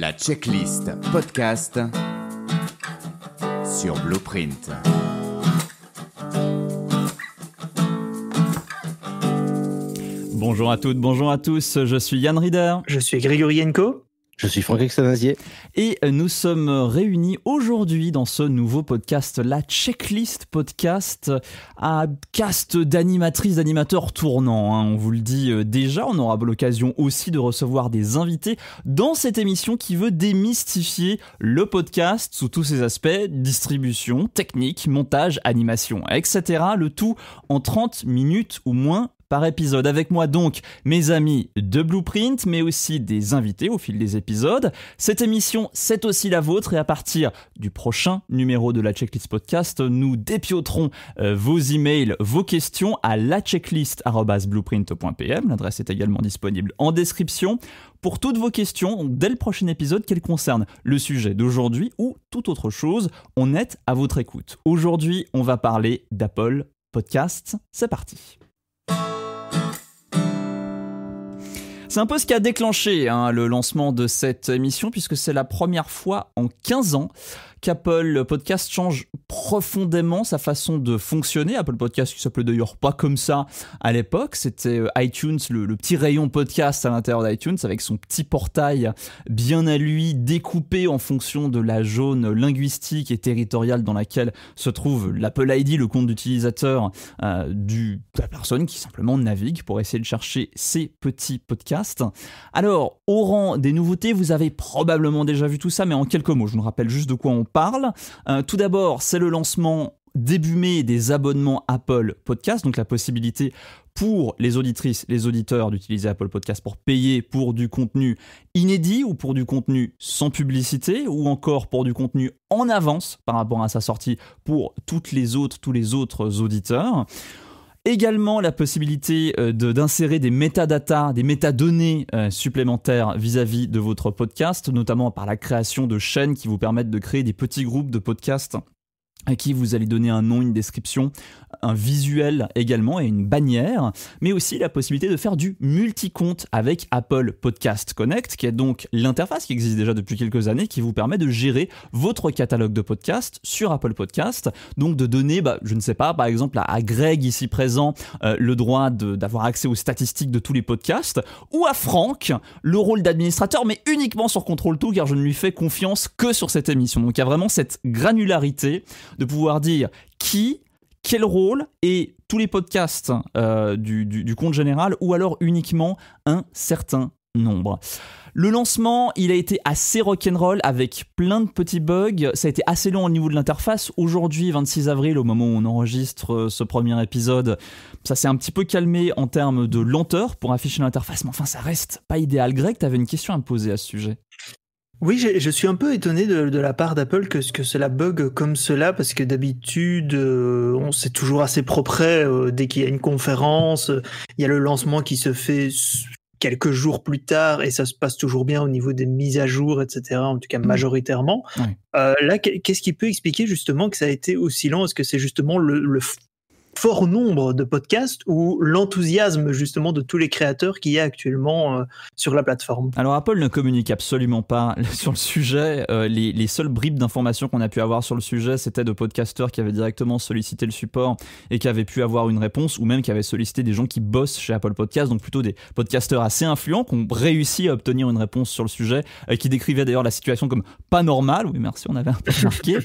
La checklist podcast sur Blueprint. Bonjour à toutes, bonjour à tous, je suis Yann Rieder. Je suis Grégory Yenko. Je suis Franck Xanazier. Et nous sommes réunis aujourd'hui dans ce nouveau podcast, la Checklist Podcast, un cast d'animatrices, d'animateurs tournants. Hein, on vous le dit euh, déjà, on aura l'occasion aussi de recevoir des invités dans cette émission qui veut démystifier le podcast sous tous ses aspects, distribution, technique, montage, animation, etc. Le tout en 30 minutes ou moins par épisode. Avec moi donc mes amis de Blueprint, mais aussi des invités au fil des épisodes. Cette émission, c'est aussi la vôtre et à partir du prochain numéro de la Checklist Podcast, nous dépioterons euh, vos emails, vos questions à lachecklist.blueprint.pm. L'adresse est également disponible en description pour toutes vos questions dès le prochain épisode, qu'elles concernent le sujet d'aujourd'hui ou toute autre chose. On est à votre écoute. Aujourd'hui, on va parler d'Apple Podcast. C'est parti. C'est un peu ce qui a déclenché hein, le lancement de cette émission, puisque c'est la première fois en 15 ans qu'Apple Podcast change profondément sa façon de fonctionner. Apple Podcast qui s'appelait d'ailleurs pas comme ça à l'époque, c'était euh, iTunes, le, petit rayon podcast à l'intérieur d'iTunes avec son petit portail bien à lui découpé en fonction de la zone linguistique et territoriale dans laquelle se trouve l'Apple ID, le compte d'utilisateur euh, de la personne qui simplement navigue pour essayer de chercher ses petits podcasts. Alors, au rang des nouveautés, vous avez probablement déjà vu tout ça, mais en quelques mots, je me rappelle juste de quoi on parle. Euh, tout d'abord, c'est le lancement début mai des abonnements Apple Podcast, donc la possibilité pour les auditrices, les auditeurs d'utiliser Apple Podcast pour payer pour du contenu inédit ou pour du contenu sans publicité ou encore pour du contenu en avance par rapport à sa sortie pour toutes les autres, tous les autres auditeurs. Également la possibilité euh, d'insérer des métadatas, des métadonnées euh, supplémentaires vis à -vis de votre podcast, notamment par la création de chaînes qui vous permettent de créer des petits groupes de podcasts à qui vous allez donner un nom, une description, un visuel également et une bannière, mais aussi la possibilité de faire du multi-compte avec Apple Podcast Connect, qui est donc l'interface qui existe déjà depuis quelques années, qui vous permet de gérer votre catalogue de podcasts sur Apple Podcast, donc de donner, bah, je ne sais pas, par exemple à, Greg ici présent euh, le droit d'avoir accès aux statistiques de tous les podcasts, ou à Franck le rôle d'administrateur, mais uniquement sur Control Tout, car je ne lui fais confiance que sur cette émission. Donc il y a vraiment cette granularité de pouvoir dire qui, quel rôle et tous les podcasts euh, du, compte général ou alors uniquement un certain nombre. Le lancement, il a été assez rock'n'roll avec plein de petits bugs. Ça a été assez long au niveau de l'interface. Aujourd'hui, 26 avril, au moment où on enregistre euh, ce premier épisode, ça s'est un petit peu calmé en termes de lenteur pour afficher l'interface. Mais enfin, ça reste pas idéal. Greg, t'avais une question à me poser à ce sujet. Oui, je suis un peu étonné de, de la part d'Apple que, que cela bug comme cela, parce que d'habitude, euh, on toujours assez propre euh, dès qu'il y a une conférence, euh, il y a le lancement qui se fait quelques jours plus tard et ça se passe toujours bien au niveau des mises à jour, etc. En tout cas, mm. majoritairement. Euh, là, qu'est-ce qui peut expliquer justement que ça a été aussi lent Est-ce que c'est justement le, le, fort nombre de podcasts ou l'enthousiasme justement de tous les créateurs qu'il y a actuellement euh, sur la plateforme. Alors Apple ne communique absolument pas sur le sujet. Euh, les, seules bribes d'informations qu'on a pu avoir sur le sujet, c'était de podcasteurs qui avaient directement sollicité le support et qui avaient pu avoir une réponse ou même qui avaient sollicité des gens qui bossent chez Apple Podcasts, donc plutôt des podcasteurs assez influents qui ont réussi à obtenir une réponse sur le sujet, et qui décrivaient d'ailleurs la situation comme pas normale. Oui merci, on avait un peu marqué.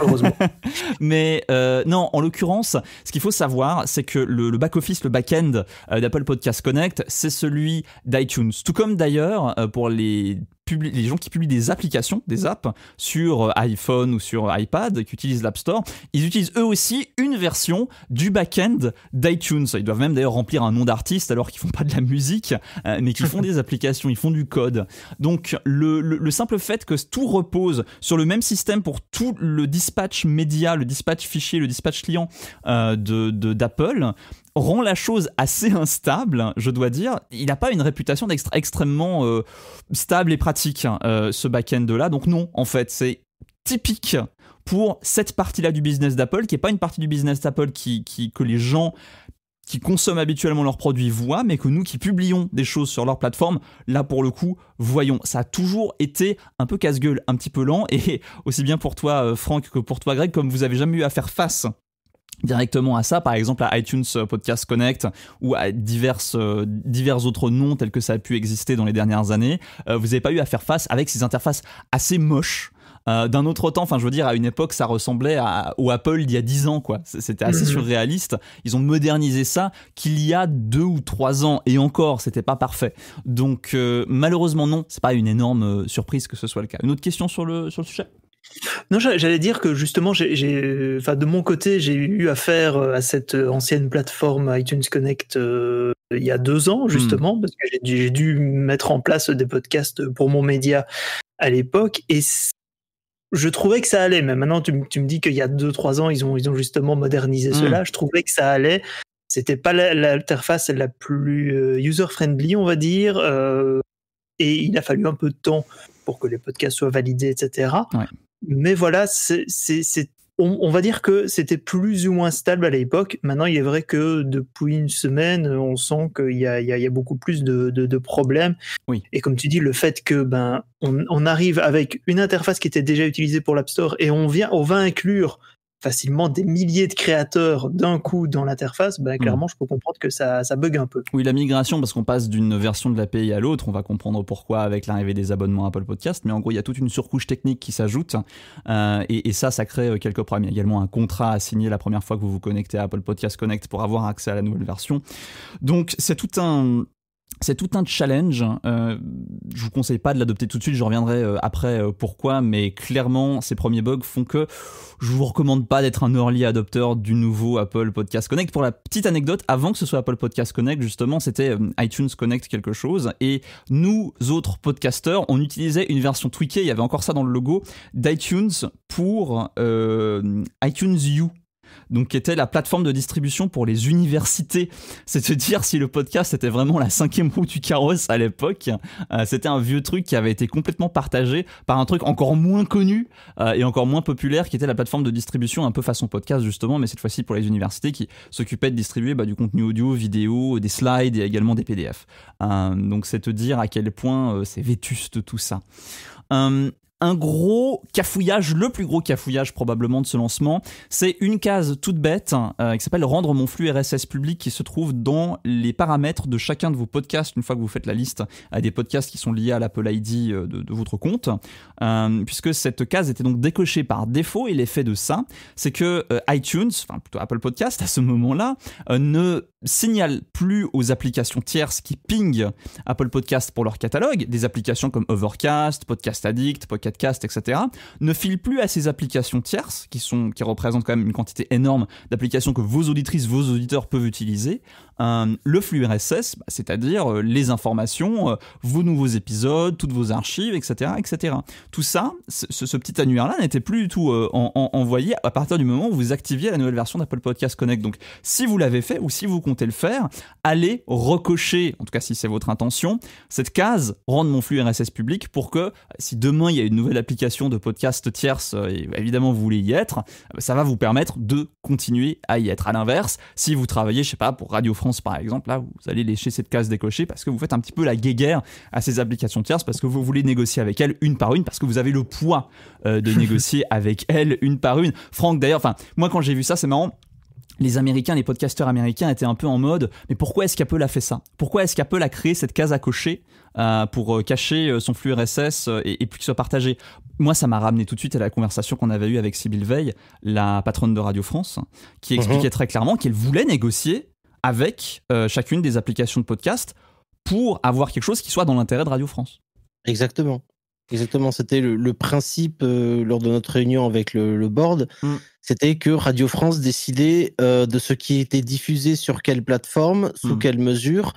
Heureusement. Mais euh, non, en l'occurrence, ce qu'il faut savoir, c'est que le, back-office, le back-end euh, d'Apple Podcast Connect, c'est celui d'iTunes. Tout comme d'ailleurs euh, pour les les gens qui publient des applications, des apps sur euh, iPhone ou sur euh, iPad, qui utilisent l'App Store, ils utilisent eux aussi une version du back-end d'iTunes. Ils doivent même d'ailleurs remplir un nom d'artiste alors qu'ils font pas de la musique, euh, mais qu'ils font des applications, ils font du code. Donc le, simple fait que tout repose sur le même système pour tout le dispatch média, le dispatch fichier, le dispatch client de d'Apple rend la chose assez instable, je dois dire. Il n'a pas une réputation d'extrêmement extrêmement euh, stable et pratique, hein, euh, ce back-end là. Donc non, en fait, c'est typique pour cette partie-là du business d'Apple, qui n'est pas une partie du business d'Apple qui, qui, que les gens qui consomment habituellement leurs produits voient, mais que nous qui publions des choses sur leur plateforme, là pour le coup, voyons. Ça a toujours été un peu casse-gueule, un petit peu lent, et aussi bien pour toi, euh, Franck, que pour toi, Greg, comme vous n'avez jamais eu à faire face directement à ça, par exemple à iTunes euh, Podcast Connect ou à diverses, euh, divers autres noms tels que ça a pu exister dans les dernières années, euh, vous n'avez pas eu à faire face avec ces interfaces assez moches. d'un autre temps, enfin je veux dire, à une époque, ça ressemblait à, au Apple il y a 10 ans, quoi. C'était assez mhm. surréaliste. Ils ont modernisé ça qu'il y a 2 ou 3 ans, et encore, c'était pas parfait. Donc malheureusement, non, c'est pas une énorme surprise que ce soit le cas. Une autre question sur le, sur le sujet non, j'allais dire que justement, j'ai, enfin, de mon côté, j'ai eu affaire euh, à cette euh, ancienne plateforme iTunes Connect euh, il y a deux ans, hmm. justement, parce que j'ai dû, mettre en place des podcasts pour mon média à l'époque. Et je trouvais que ça allait. Mais maintenant, tu, me dis qu'il y a deux, trois ans, ils ont, justement modernisé hmm. cela. Je trouvais que ça allait. C'était pas l'interface la, plus user-friendly, on va dire. et il a fallu un peu de temps pour que les podcasts soient validés, etc mais voilà, c'est on, va dire que c'était plus ou moins stable à l'époque. Maintenant, il est vrai que depuis une semaine, on sent qu'il y, a, beaucoup plus de, problèmes. Oui. Et comme tu dis, le fait que ben on, arrive avec une interface qui était déjà utilisée pour l'App Store et on vient, on va inclure facilement des milliers de créateurs d'un coup dans l'interface, bah, hmm. clairement, je peux comprendre que ça, ça bug un peu. Oui, la migration, parce qu'on passe d'une version de l'API à l'autre, on va comprendre pourquoi avec l'arrivée des abonnements Apple Podcast, mais en gros, il y a toute une surcouche technique qui s'ajoute, euh, et, et, ça, ça crée euh, quelques problèmes. Il y a également un contrat à signer la première fois que vous vous connectez à Apple Podcast Connect pour avoir accès à la nouvelle version. Donc, c'est tout un, c'est tout un challenge. Hein. Euh, je vous conseille pas de l'adopter tout de suite, je reviendrai euh, après euh, pourquoi, mais clairement, ces premiers bugs font que je vous recommande pas d'être un early adopteur du nouveau Apple Podcast Connect. Pour la petite anecdote, avant que ce soit Apple Podcast Connect, justement, c'était euh, iTunes Connect quelque chose, et nous autres podcasters, on utilisait une version tweakée, il y avait encore ça dans le logo, d'iTunes pour iTunes U donc qui était la plateforme de distribution pour les universités. C'est-à-dire si le podcast était vraiment la cinquième roue du carrosse à l'époque, euh, c'était un vieux truc qui avait été complètement partagé par un truc encore moins connu euh, et encore moins populaire qui était la plateforme de distribution un peu façon podcast justement, mais cette fois-ci pour les universités qui s'occupaient de distribuer bah, du contenu audio, vidéo, des slides et également des PDF. Euh, donc c'est te dire à quel point c'est vétuste tout ça un gros cafouillage, le plus gros cafouillage probablement de ce lancement. C'est une case toute bête euh, qui s'appelle Rendre mon flux RSS public qui se trouve dans les paramètres de chacun de vos podcasts une fois que vous faites la liste à des podcasts qui sont liés à l'Apple ID euh, de, votre compte. Euh, puisque cette case était donc décochée par défaut et l'effet de ça, c'est que iTunes, enfin plutôt Apple Podcast à ce moment-là, ne signale plus aux applications tierces qui pingent Apple Podcast pour leur catalogue, des applications comme Overcast, Podcast Addict, podcast etc., ne file plus à ces applications tierces, qui, sont, qui représentent quand même une quantité énorme d'applications que vos auditrices, vos auditeurs peuvent utiliser, euh, le flux RSS, bah, c'est-à-dire euh, les informations, euh, vos nouveaux épisodes, toutes vos archives, etc. etc. Tout ça, ce, petit annuaire-là n'était plus du tout envoyé à partir du moment où vous activiez la nouvelle version d'Apple Podcast Connect. Donc si vous l'avez fait ou si vous comptez le faire, allez recocher, en tout cas si c'est votre intention, cette case rendre mon flux RSS public pour que si demain il y a une nouvelle application de podcast tierce, et évidemment vous voulez y être, ça va vous permettre de continuer à y être. À l'inverse, si vous travaillez, je sais pas, pour Radio France, par exemple, là, vous allez lécher cette case décochée parce que vous faites un petit peu la guéguerre à ces applications tierces parce que vous voulez négocier avec elles une par une parce que vous avez le poids euh, de négocier avec elles une par une. Franck, d'ailleurs, enfin, moi, quand j'ai vu ça, c'est marrant les Américains, les podcasteurs américains étaient un peu en mode mais pourquoi est-ce qu'Apple a fait ça Pourquoi est-ce qu'Apple a créé cette case à cocher euh, pour euh, cacher son flux RSS et, et puis qu'il soit partagé Moi, ça m'a ramené tout de suite à la conversation qu'on avait eue avec Sybille Veil, la patronne de Radio France, qui mhm. expliquait très clairement qu'elle voulait négocier avec euh, chacune des applications de podcast pour avoir quelque chose qui soit dans l'intérêt de Radio France. Exactement. Exactement, c'était le, principe euh, lors de notre réunion avec le, board, mm. c'était que Radio France décidait euh, de ce qui était diffusé sur quelle plateforme, sous mm. quelle mesure,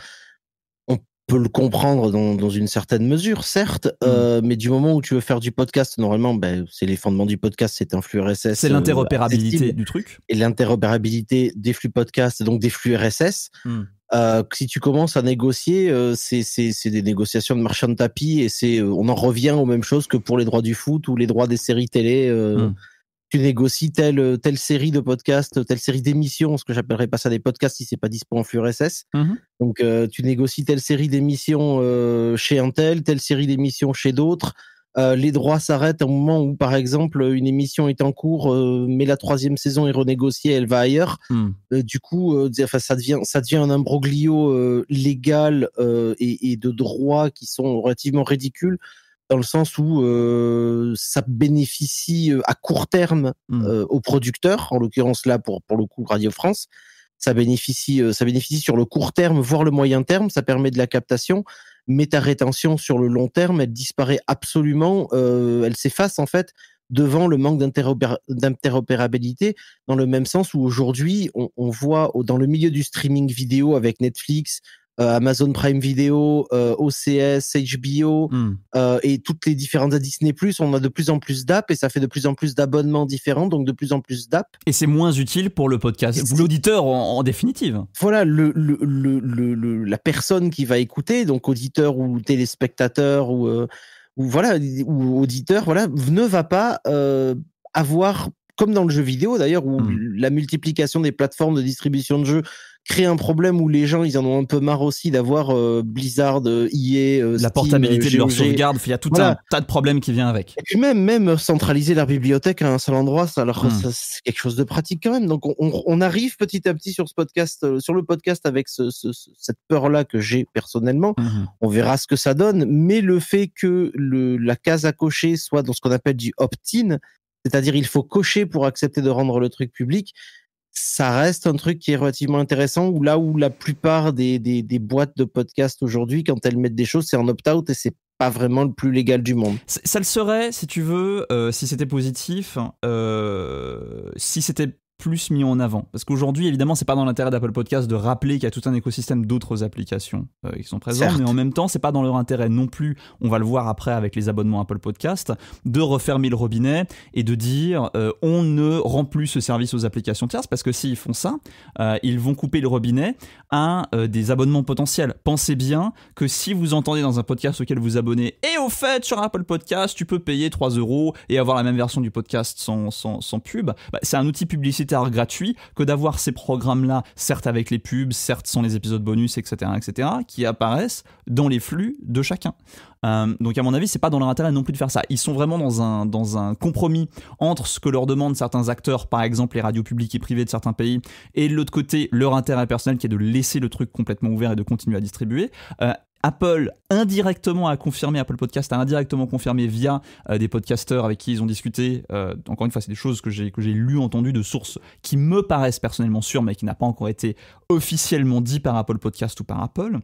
peut le comprendre dans, dans une certaine mesure, certes, mm. euh, mais du moment où tu veux faire du podcast, normalement, ben, c'est les fondements du podcast, c'est un flux RSS. C'est euh, l'interopérabilité du truc. Et l'interopérabilité des flux podcast, donc des flux RSS. Mm. Euh, si tu commences à négocier, c'est des négociations de marchand de tapis et c'est on en revient aux mêmes choses que pour les droits du foot ou les droits des séries télé. Mm tu négocies telle, euh, telle série de podcasts, telle série d'émissions, ce que j'appellerais pas ça des podcasts si c'est pas dispo en fur mhm. Donc euh, tu négocies telle série d'émissions euh, chez un tel, telle série d'émissions chez d'autres. les droits s'arrêtent au moment où, par exemple, une émission est en cours, mais la troisième saison est renégociée, elle va ailleurs. Hmm. du coup, ça devient, ça devient un imbroglio légal et, et, de droits qui sont relativement ridicules dans le sens où euh, ça bénéficie euh, à court terme mmh. euh, aux producteurs, en l'occurrence là pour pour le coup Radio France, ça bénéficie ça bénéficie sur le court terme voire le moyen terme, ça permet de la captation, mais ta rétention sur le long terme, elle disparaît absolument, elle s'efface en fait devant le manque d'interopérabilité, dans le même sens où aujourd'hui, on, on, voit dans le milieu du streaming vidéo avec Netflix, euh, Amazon Prime Video, euh, OCS, HBO hmm. euh, et toutes les différentes à Disney+. On a de plus en plus d'apps et ça fait de plus en plus d'abonnements différents, donc de plus en plus d'apps. Et c'est moins utile pour le podcast, l'auditeur en, définitive. Voilà, le, la personne qui va écouter, donc auditeur ou téléspectateur ou voilà ou auditeur voilà ne va pas avoir comme dans le jeu vidéo d'ailleurs où hmm. la multiplication des plateformes de distribution de jeux créer un problème où les gens ils en ont un peu marre aussi d'avoir euh, Blizzard, EA, euh, e euh, la portabilité de leur sauvegarde. Il y a tout un tas de problèmes qui vient avec. Et même même centraliser leur bibliothèque à un seul endroit, ça, alors hmm. c'est quelque chose de pratique quand même. Donc on, arrive petit à petit sur ce podcast, sur le podcast avec cette peur là que j'ai personnellement. Mhm. On verra ce que ça donne, mais le fait que le, la case à cocher soit dans ce qu'on appelle du opt-in, c'est-à-dire il faut cocher pour accepter de rendre le truc public ça reste un truc qui est relativement intéressant, où là où la plupart des, des, boîtes de podcast aujourd'hui, quand elles mettent des choses, c'est en opt-out et c'est pas vraiment le plus légal du monde. Ça le serait, si tu veux, euh, si c'était positif. Hein, euh, si c'était plus mis en avant Parce qu'aujourd'hui, évidemment, c'est pas dans l'intérêt d'Apple Podcast de rappeler qu'il y a tout un écosystème d'autres applications euh, qui sont présentes, mais en même temps, c'est pas dans leur intérêt non plus, on va le voir après avec les abonnements Apple Podcast, de refermer le robinet et de dire euh, on ne rend plus ce service aux applications tierces, parce que s'ils font ça, euh, ils vont couper le robinet à des abonnements potentiels. Pensez bien que si vous entendez dans un podcast auquel vous abonnez, et eh, au fait, sur Apple Podcast, tu peux payer 3 euros et avoir la même version du podcast sans, pub, bah, c'est un outil publicitaire gratuit que d'avoir ces programmes-là, certes avec les pubs, certes sans les épisodes bonus, etc., etc., qui apparaissent dans les flux de chacun. Euh, donc à mon avis, c'est pas dans leur intérêt non plus de faire ça. Ils sont vraiment dans un, dans un compromis entre ce que leur demandent certains acteurs, par exemple les radios publiques et privées de certains pays, et de l'autre côté leur intérêt personnel qui est de laisser le truc complètement ouvert et de continuer à distribuer. Euh, Apple indirectement a confirmé, Apple Podcast a indirectement confirmé via euh, des podcasteurs avec qui ils ont discuté. Euh, encore une fois, c'est des choses que j'ai que j'ai lues, entendues de sources qui me paraissent personnellement sûres, mais qui n'a pas encore été officiellement dit par Apple Podcast ou par Apple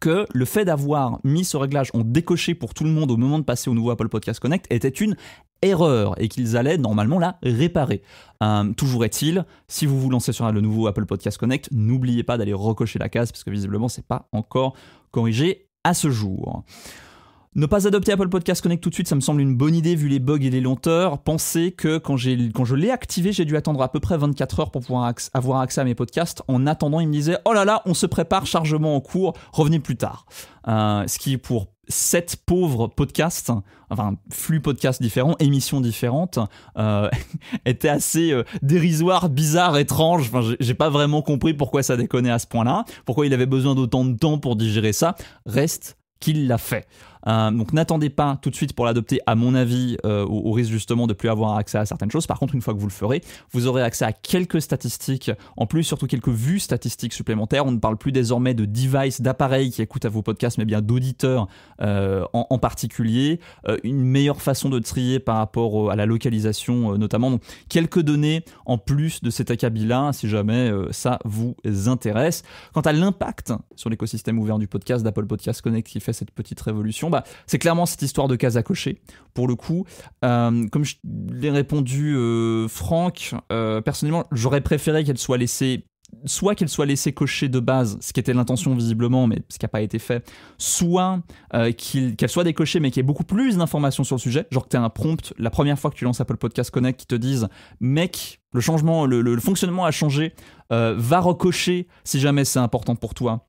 que le fait d'avoir mis ce réglage en décoché pour tout le monde au moment de passer au nouveau Apple Podcast Connect était une erreur et qu'ils allaient normalement la réparer. Euh, toujours est-il, si vous vous lancez sur le nouveau Apple Podcast Connect, n'oubliez pas d'aller recocher la case parce que visiblement c'est pas encore Corrigé à ce jour. Ne pas adopter Apple Podcast Connect tout de suite, ça me semble une bonne idée vu les bugs et les lenteurs. Pensez que quand, quand je l'ai activé, j'ai dû attendre à peu près 24 heures pour pouvoir avoir accès à mes podcasts. En attendant, il me disait Oh là là, on se prépare, chargement en cours, revenez plus tard. Euh, ce qui, pour sept pauvres podcasts, enfin flux podcasts différents, émissions différentes, était euh, étaient assez dérisoire euh, dérisoires, bizarres, étranges. j'ai pas vraiment compris pourquoi ça déconnait à ce point-là, pourquoi il avait besoin d'autant de temps pour digérer ça. Reste qu'il l'a fait. Euh, donc n'attendez pas tout de suite pour l'adopter, à mon avis, euh, au, risque justement de plus avoir accès à certaines choses. Par contre, une fois que vous le ferez, vous aurez accès à quelques statistiques, en plus surtout quelques vues statistiques supplémentaires. On ne parle plus désormais de device, d'appareils qui écoutent à vos podcasts, mais bien d'auditeurs euh, en, particulier. une meilleure façon de trier par rapport à la localisation notamment. Donc quelques données en plus de cet acabit-là, si jamais ça vous intéresse. Quant à l'impact sur l'écosystème ouvert du podcast d'Apple Podcast Connect qui fait cette petite révolution, bah, bah, c'est clairement cette histoire de case à cocher, pour le coup. Euh, comme je l'ai répondu, euh, Franck, euh, personnellement, j'aurais préféré qu'elle soit laissée soit qu'elle soit laissée cocher de base, ce qui était l'intention visiblement, mais ce qui n'a pas été fait, soit qu'elle soit décochée, mais qu'il y ait beaucoup plus d'informations sur le sujet, genre que tu as un prompt la première fois que tu lances Apple Podcast Connect qui te dise « Mec, le changement, le, fonctionnement a changé, va recocher si jamais c'est important pour toi »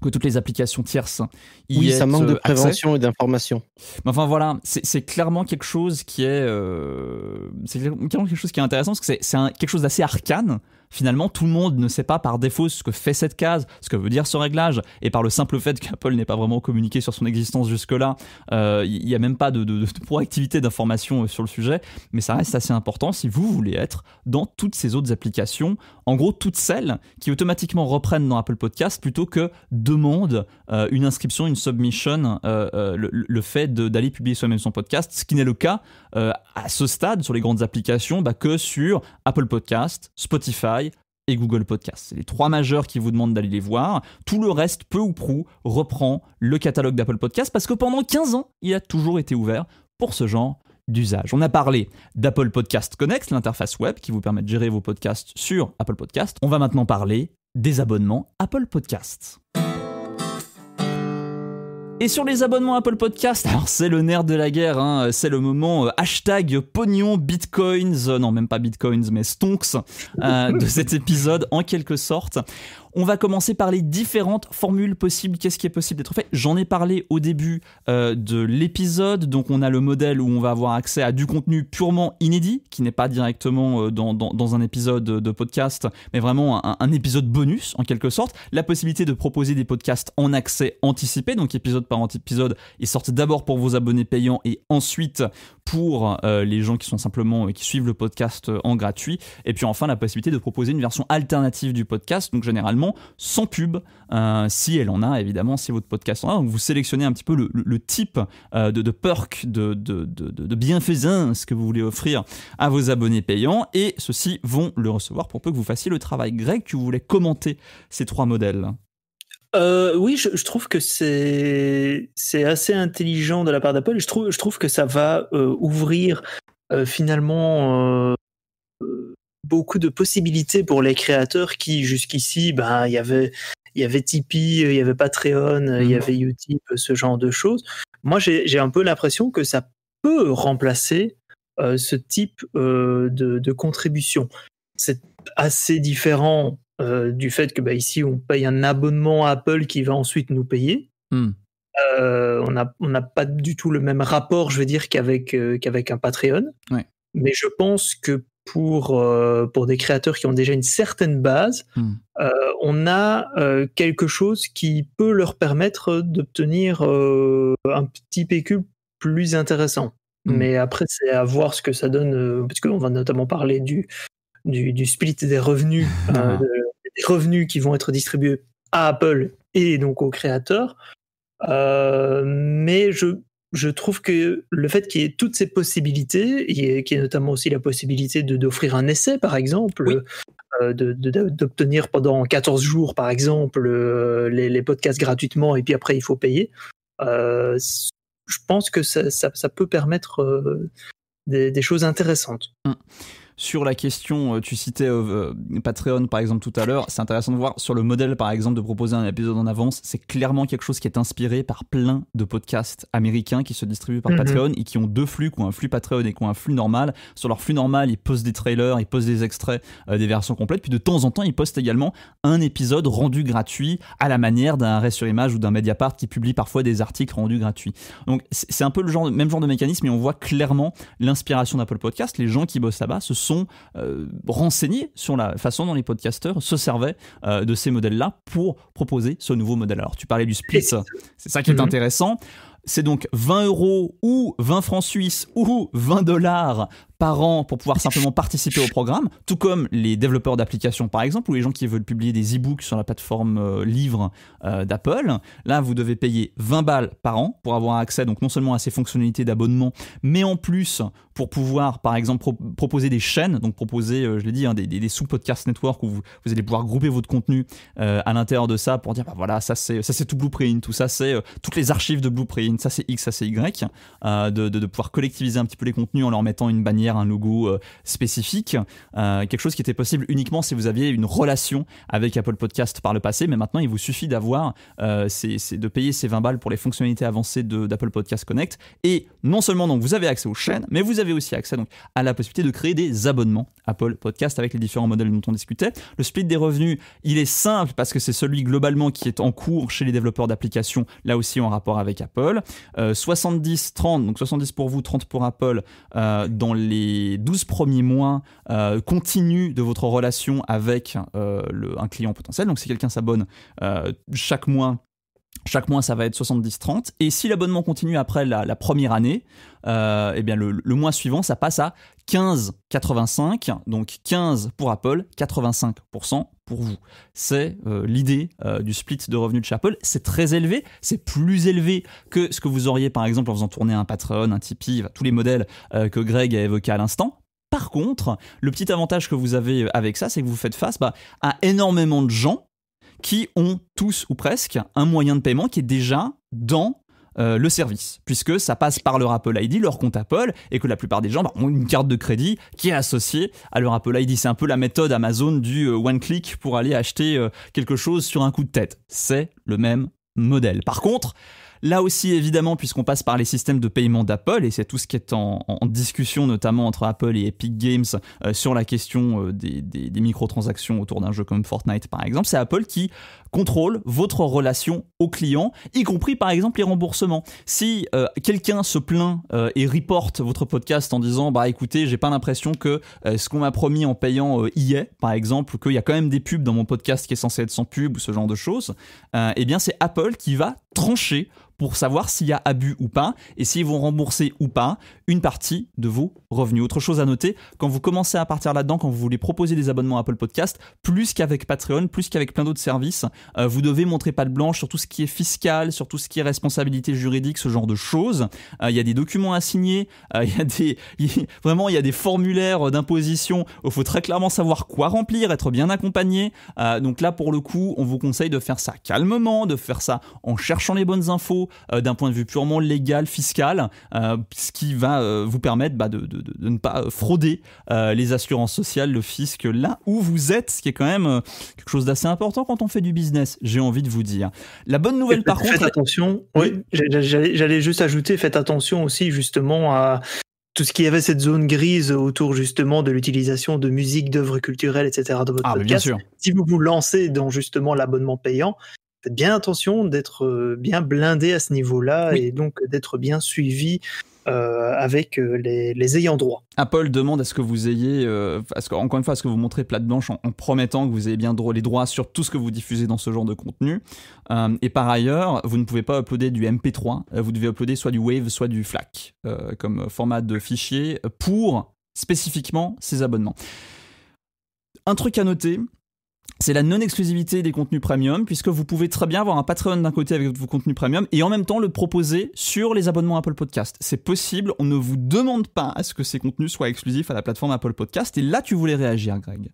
que toutes les applications tierces. oui, ça manque de euh, prévention et d'information. Mais enfin voilà, c'est clairement quelque chose qui est, euh, quelque chose qui est intéressant parce que c'est quelque chose d'assez arcane finalement tout le monde ne sait pas par défaut ce que fait cette case, ce que veut dire ce réglage, et par le simple fait qu'Apple n'ait pas vraiment communiqué sur son existence jusque-là, euh, il n'y a même pas de, proactivité d'information euh, sur le sujet, mais ça reste assez important si vous voulez être dans toutes ces autres applications, en gros toutes celles qui automatiquement reprennent dans Apple Podcast plutôt que demandent euh, une inscription, une submission, le, fait d'aller publier soi-même son podcast, ce qui n'est le cas à ce stade sur les grandes applications bah, que sur Apple Podcast, Spotify, et Google Podcast. C'est les trois majeurs qui vous demandent d'aller les voir. Tout le reste, peu ou prou, reprend le catalogue d'Apple Podcast parce que pendant 15 ans, il a toujours été ouvert pour ce genre d'usage. On a parlé d'Apple Podcast Connect, l'interface web qui vous permet de gérer vos podcasts sur Apple Podcast. On va maintenant parler des abonnements Apple Podcast. Et sur les abonnements Apple Podcast, alors c'est le nerf de la guerre, hein, c'est le moment euh, hashtag pognon bitcoins, euh, non même pas bitcoins mais stonks euh, de cet épisode en quelque sorte. On va commencer par les différentes formules possibles. Qu'est-ce qui est possible d'être fait J'en ai parlé au début euh, de l'épisode. Donc on a le modèle où on va avoir accès à du contenu purement inédit, qui n'est pas directement euh, dans, un épisode de podcast, mais vraiment un, épisode bonus en quelque sorte. La possibilité de proposer des podcasts en accès anticipé, donc épisode par épisode. Ils sortent d'abord pour vos abonnés payants et ensuite pour euh, les gens qui sont simplement qui suivent le podcast en gratuit. Et puis enfin la possibilité de proposer une version alternative du podcast. Donc généralement sans pub, euh, si elle en a évidemment, si votre podcast en a. vous sélectionnez un petit peu le, type euh, de, de, perk, de, de, ce bienfaisance que vous voulez offrir à vos abonnés payants, et ceux-ci vont le recevoir pour peu que vous fassiez le travail. Greg, tu voulais commenter ces trois modèles euh, oui, je, trouve que c'est c'est assez intelligent de la part d'Apple. Je trouve je trouve que ça va ouvrir finalement euh, beaucoup de possibilités pour les créateurs qui jusqu'ici, ben, il y avait il y avait Tipeee, il y avait Patreon, il y mhm. avait Utip, ce genre de choses. Moi, j'ai un peu l'impression que ça peut remplacer euh, ce type euh, de, contribution. C'est assez différent euh, du fait que ben ici, on paye un abonnement à Apple qui va ensuite nous payer. Hmm. on n'a on pas du tout le même rapport, je veux dire, qu'avec qu'avec un Patreon. Mais je pense que pour, euh, pour des créateurs qui ont déjà une certaine base, hmm. euh, on a euh, quelque chose qui peut leur permettre d'obtenir euh, un petit PQ plus intéressant. Hmm. Mais après, c'est à voir ce que ça donne, parce qu'on va notamment parler du, du, du split des revenus, ah. des revenus qui vont être distribués à Apple et donc aux créateurs. mais je, je trouve que le fait qu'il y ait toutes ces possibilités, et qu'il y ait notamment aussi la possibilité d'offrir un essai, par exemple, euh, d'obtenir pendant 14 jours, par exemple, euh, les, podcasts gratuitement, et puis après, il faut payer, euh, je pense que ça, peut permettre des, choses intéressantes. Hum sur la question, euh, tu citais euh, euh, Patreon par exemple tout à l'heure, c'est intéressant de voir sur le modèle par exemple de proposer un épisode en avance, c'est clairement quelque chose qui est inspiré par plein de podcasts américains qui se distribuent par mhm. Patreon et qui ont deux flux, qui ont un flux Patreon et qui ont un flux normal. Sur leur flux normal, ils postent des trailers, ils postent des extraits, des versions complètes, puis de temps en temps, ils postent également un épisode rendu gratuit à la manière d'un arrêt sur image ou d'un Mediapart qui publie parfois des articles rendus gratuits. Donc c'est un peu le genre, même genre de mécanisme et on voit clairement l'inspiration d'Apple Podcast. Les gens qui bossent là-bas, ce sont euh, renseignés sur la façon dont les podcasteurs se servaient euh, de ces modèles-là pour proposer ce nouveau modèle. Alors, tu parlais du split, c'est ça qui est mhm. intéressant c'est donc 20 euros ou 20 francs suisses ou 20 dollars par an pour pouvoir simplement participer au programme, tout comme les développeurs d'applications par exemple, ou les gens qui veulent publier des e-books sur la plateforme euh, livre euh, d'Apple. Là, vous devez payer 20 balles par an pour avoir accès donc non seulement à ces fonctionnalités d'abonnement, mais en plus pour pouvoir par exemple proposer des chaînes, donc proposer, euh, je l'ai dit, hein, des, sous-podcast network où vous, allez pouvoir grouper votre contenu à l'intérieur de ça pour dire bah, voilà, ça c'est ça c'est tout Blueprint, tout ça c'est toutes les archives de Blueprint, ça c'est X, ça c'est Y, de, de pouvoir collectiviser un petit peu les contenus en leur mettant une bannière un logo euh, spécifique, euh, quelque chose qui était possible uniquement si vous aviez une relation avec Apple Podcast par le passé, mais maintenant il vous suffit d'avoir, euh, c'est de payer ces 20 balles pour les fonctionnalités avancées d'Apple Podcast Connect, et non seulement donc vous avez accès aux chaînes, mais vous avez aussi accès donc à la possibilité de créer des abonnements Apple Podcast avec les différents modèles dont on discutait. Le split des revenus, il est simple parce que c'est celui globalement qui est en cours chez les développeurs d'applications, là aussi en rapport avec Apple. 70-30, donc 70 pour vous, 30 pour Apple dans les les 12 premiers mois euh, de votre relation avec euh, un client potentiel. Donc si quelqu'un s'abonne euh, chaque mois, chaque mois, ça va être 70-30. Et si l'abonnement continue après la, première année, euh, eh bien le, mois suivant, ça passe à 15-85. Donc 15 pour Apple, 85% pour vous. C'est euh, l'idée euh, du split de revenus de Chapel. C'est très élevé, c'est plus élevé que ce que vous auriez par exemple en faisant tourner un Patreon, un Tipeee, tous les modèles euh, que Greg a évoqués à l'instant. Par contre, le petit avantage que vous avez avec ça, c'est que vous faites face bah, à énormément de gens qui ont tous ou presque un moyen de paiement qui est déjà dans euh, le service, puisque ça passe par leur Apple ID, leur compte Apple, et que la plupart des gens bah, ont une carte de crédit qui est associée à leur Apple ID. C'est un peu la méthode Amazon du euh, one click pour aller acheter euh, quelque chose sur un coup de tête. C'est le même modèle. Par contre, Là aussi, évidemment, puisqu'on passe par les systèmes de paiement d'Apple, et c'est tout ce qui est en, discussion notamment entre Apple et Epic Games euh, sur la question euh, des, microtransactions autour d'un jeu comme Fortnite par exemple, c'est Apple qui contrôle votre relation au client, y compris par exemple les remboursements. Si euh, quelqu'un se plaint et reporte votre podcast en disant bah écoutez, j'ai pas l'impression que ce qu'on m'a promis en payant y est, par exemple, qu'il y a quand même des pubs dans mon podcast qui est censé être sans pub ou ce genre de choses, eh bien c'est Apple qui va trancher pour savoir s'il y a abus ou pas et s'ils vont rembourser ou pas une partie de vos revenus. Autre chose à noter, quand vous commencez à partir là-dedans, quand vous voulez proposer des abonnements à Apple Podcast, plus qu'avec Patreon, plus qu'avec plein d'autres services, euh, vous devez montrer pas de blanche sur tout ce qui est fiscal, sur tout ce qui est responsabilité juridique, ce genre de choses. Euh, il y a des documents à signer, euh, il y a des, vraiment il y a des formulaires d'imposition. Il faut très clairement savoir quoi remplir, être bien accompagné. donc là pour le coup, on vous conseille de faire ça calmement, de faire ça en cherchant les bonnes infos, euh, d'un point de vue purement légal, fiscal, euh, ce qui va euh, vous permettre bah, de, ne pas frauder les assurances sociales, le fisc, là où vous êtes, ce qui est quand même quelque chose d'assez important quand on fait du business, j'ai envie de vous dire. La bonne nouvelle par contre... Faites attention, oui, j'allais juste ajouter, faites attention aussi justement à tout ce qui avait cette zone grise autour justement de l'utilisation de musique, d'œuvres culturelles, etc. dans votre ah, podcast. Si vous vous lancez dans justement l'abonnement payant, faites bien attention d'être bien blindé à ce niveau-là et donc d'être bien suivi avec les, ayants droit. Apple ah, demande à ce que vous ayez, encore une fois, à ce que vous montrez plate blanche en, promettant que vous avez bien les droits sur tout ce que vous diffusez dans ce genre de contenu. et par ailleurs, vous ne pouvez pas uploader du MP3, vous devez uploader soit du Wave, soit du FLAC comme format de fichier pour spécifiquement ces abonnements. Un truc à noter, c'est la non-exclusivité des contenus premium, puisque vous pouvez très bien avoir un Patreon d'un côté avec vos contenus premium et en même temps le proposer sur les abonnements Apple Podcast. C'est possible, on ne vous demande pas à ce que ces contenus soient exclusifs à la plateforme Apple Podcast, et là tu voulais réagir, Greg.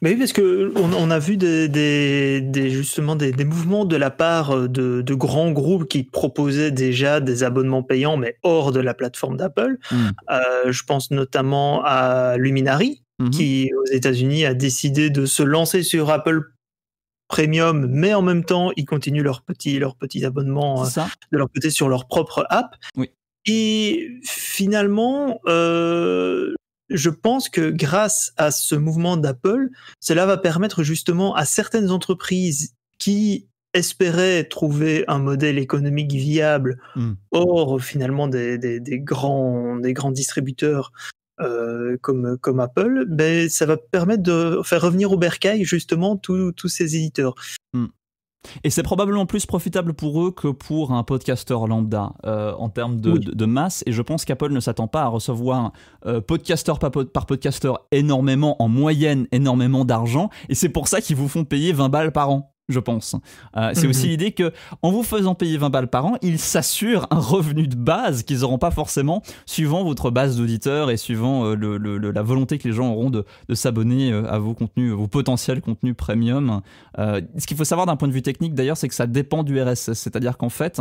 Mais oui, parce qu'on on, a vu des, justement des, mouvements de la part euh, de, grands groupes qui proposaient déjà des abonnements payants, mais hors de la plateforme d'Apple. Hmm. Euh, je pense notamment à Luminari, Mhm. qui aux États-Unis a décidé de se lancer sur Apple Premium, mais en même temps, ils continuent leur petit, leur abonnement euh, de leur côté sur leur propre app. Et finalement, euh, je pense que grâce à ce mouvement d'Apple, cela va permettre justement à certaines entreprises qui espéraient trouver un modèle économique viable hors hmm. finalement des, des, grands, des grands distributeurs euh, comme, comme Apple, ben, ça va permettre de faire revenir au bercail justement tous ces éditeurs. Hmm. Et c'est probablement plus profitable pour eux que pour un podcasteur lambda euh, en termes de, masse. Et je pense qu'Apple ne s'attend pas à recevoir podcaster euh, podcasteur par, podcasteur énormément, en moyenne, énormément d'argent. Et c'est pour ça qu'ils vous font payer 20 balles par an je pense. Euh, c'est aussi mhm. l'idée que, en vous faisant payer 20 balles par an, ils s'assurent un revenu de base qu'ils n'auront pas forcément suivant votre base d'auditeurs et suivant euh, la volonté que les gens auront de, s'abonner euh, à vos contenus, vos potentiels contenus premium. ce qu'il faut savoir d'un point de vue technique, d'ailleurs, c'est que ça dépend du RSS. C'est-à-dire qu'en fait,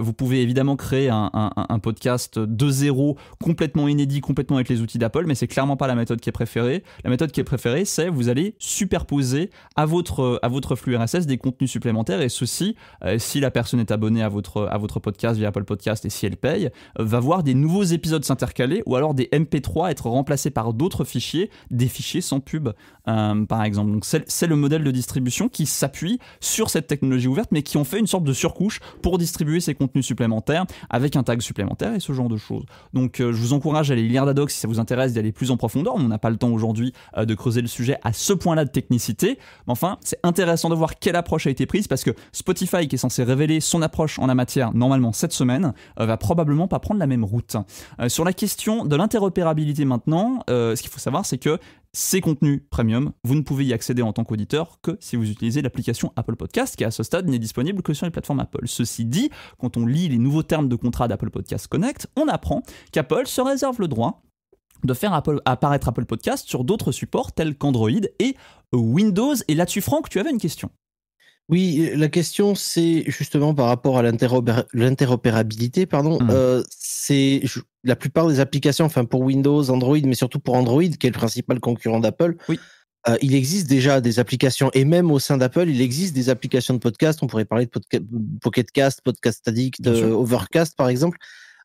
vous pouvez évidemment créer un, podcast de zéro, complètement inédit, complètement avec les outils d'Apple, mais c'est clairement pas la méthode qui est préférée. La méthode qui est préférée, c'est vous allez superposer à votre, à votre flux RSS des contenus supplémentaires et ceci, euh, si la personne est abonnée à votre, à votre podcast via Apple Podcast et si elle paye, euh, va voir des nouveaux épisodes s'intercaler ou alors des MP3 être remplacés par d'autres fichiers, des fichiers sans pub euh, par exemple. Donc c'est le modèle de distribution qui s'appuie sur cette technologie ouverte mais qui ont fait une sorte de surcouche pour distribuer ces contenus supplémentaires avec un tag supplémentaire et ce genre de choses. Donc je vous encourage à aller lire la doc si ça vous intéresse d'aller plus en profondeur. On n'a pas le temps aujourd'hui de creuser le sujet à ce point-là de technicité. Mais enfin, c'est intéressant de voir quelle approche a été prise parce que Spotify, qui est censé révéler son approche en la matière normalement cette semaine, euh, va probablement pas prendre la même route. Euh, sur la question de l'interopérabilité maintenant, euh, ce qu'il faut savoir, c'est que ces contenus premium, vous ne pouvez y accéder en tant qu'auditeur que si vous utilisez l'application Apple Podcast, qui à ce stade n'est disponible que sur les plateformes Apple. Ceci dit, quand on lit les nouveaux termes de contrat d'Apple Podcast Connect, on apprend qu'Apple se réserve le droit de faire apparaître Apple Podcast sur d'autres supports tels qu'Android et Windows. Et là-dessus, Franck, tu avais une question. Oui, euh, la question c'est justement par rapport à l'interopérabilité, pardon. Mmh. Euh, c'est la plupart des applications, enfin pour Windows, Android, mais surtout pour Android, qui est le principal concurrent d'Apple. Oui. Euh, il existe déjà des applications, et même au sein d'Apple, il existe des applications de podcast. On pourrait parler de Pocketcast, Podcast Addict, Overcast, par exemple,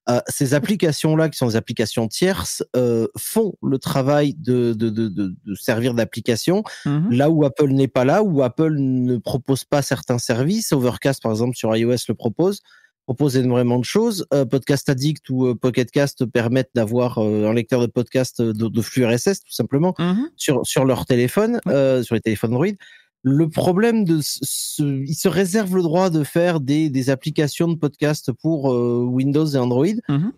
euh, ces applications-là, qui sont des applications tierces, euh, font le travail de, de, de, servir d'application, mhm. là où Apple n'est pas là, où Apple ne propose pas certains services. Overcast, par exemple, sur iOS le propose propose énormément de choses. Euh, podcast Addict ou Pocket Pocketcast permettent d'avoir un lecteur de podcast de, flux RSS tout simplement mhm. sur sur leur téléphone, sur les téléphones Android le problème de ce, il se réserve le droit de faire des, applications de podcast pour euh, Windows et Android. Mhm.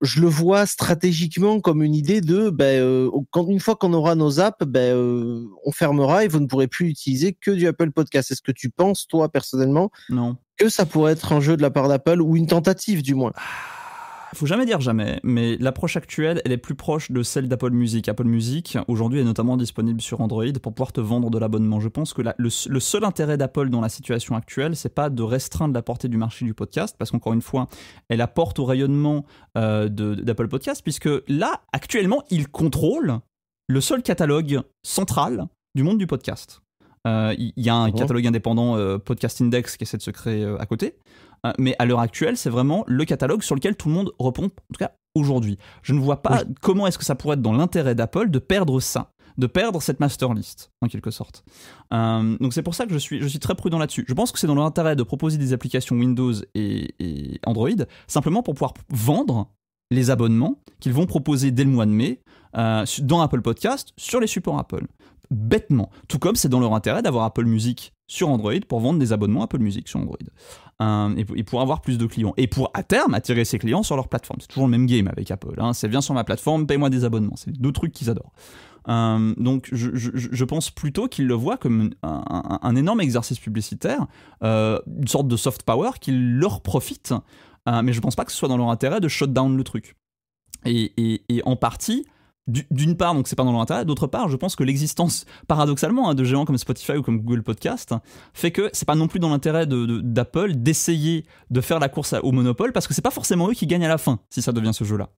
Je le vois stratégiquement comme une idée de, ben, euh, une fois qu'on aura nos apps, ben, euh, on fermera et vous ne pourrez plus utiliser que du Apple Podcast. Est-ce que tu penses, toi, personnellement, non. que ça pourrait être un jeu de la part d'Apple ou une tentative, du moins ah faut jamais dire jamais, mais l'approche actuelle, elle est plus proche de celle d'Apple Music. Apple Music, aujourd'hui, est notamment disponible sur Android pour pouvoir te vendre de l'abonnement. Je pense que le, seul intérêt d'Apple dans la situation actuelle, c'est pas de restreindre la portée du marché du podcast, parce qu'encore une fois, elle apporte au rayonnement euh, d'Apple Podcast, puisque là, actuellement, il contrôle le seul catalogue central du monde du podcast. Euh, il y, a un ah catalogue indépendant euh, Podcast Index qui essaie de se créer à côté. Hein, mais à l'heure actuelle, c'est vraiment le catalogue sur lequel tout le monde répond, en tout cas aujourd'hui. Je ne vois pas comment est-ce que ça pourrait être dans l'intérêt d'Apple de perdre ça, de perdre cette master list, en quelque sorte. Euh, donc c'est pour ça que je suis, très prudent là-dessus. Je pense que c'est dans leur intérêt de proposer des applications Windows et, Android, simplement pour pouvoir vendre les abonnements qu'ils vont proposer dès le mois de mai euh, dans Apple Podcast sur les supports Apple bêtement. Tout comme c'est dans leur intérêt d'avoir Apple Music sur Android pour vendre des abonnements Apple Music sur Android. Euh, et, pour avoir plus de clients. Et pour à terme attirer ses clients sur leur plateforme. C'est toujours le même game avec Apple. Hein. C'est viens sur ma plateforme, paye-moi des abonnements. C'est deux trucs qu'ils adorent. Euh, donc je, pense plutôt qu'ils le voient comme un, énorme exercice publicitaire, euh, une sorte de soft power qui leur profite. mais je pense pas que ce soit dans leur intérêt de shut down le truc. et en partie, d'une part, donc c'est pas dans leur intérêt, d'autre part, je pense que l'existence, paradoxalement, hein, de géants comme Spotify ou comme Google Podcast, hein, fait que c'est pas non plus dans l'intérêt d'Apple d'essayer de faire la course au monopole, parce que c'est pas forcément eux qui gagnent à la fin, si ça devient ce jeu-là.